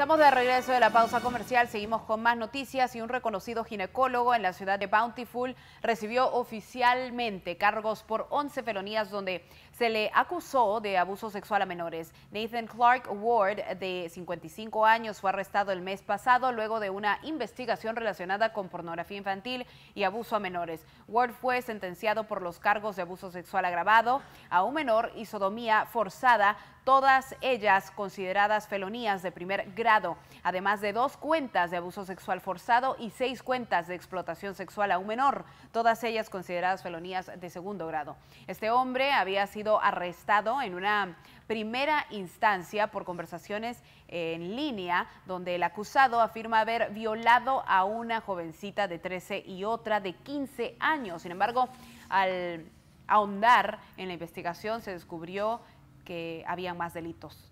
Estamos de regreso de la pausa comercial, seguimos con más noticias y un reconocido ginecólogo en la ciudad de Bountiful recibió oficialmente cargos por 11 felonías donde se le acusó de abuso sexual a menores. Nathan Clark Ward, de 55 años, fue arrestado el mes pasado luego de una investigación relacionada con pornografía infantil y abuso a menores. Ward fue sentenciado por los cargos de abuso sexual agravado a un menor y sodomía forzada, todas ellas consideradas felonías de primer grado además de dos cuentas de abuso sexual forzado y seis cuentas de explotación sexual a un menor, todas ellas consideradas felonías de segundo grado. Este hombre había sido arrestado en una primera instancia por conversaciones en línea donde el acusado afirma haber violado a una jovencita de 13 y otra de 15 años. Sin embargo, al ahondar en la investigación se descubrió que había más delitos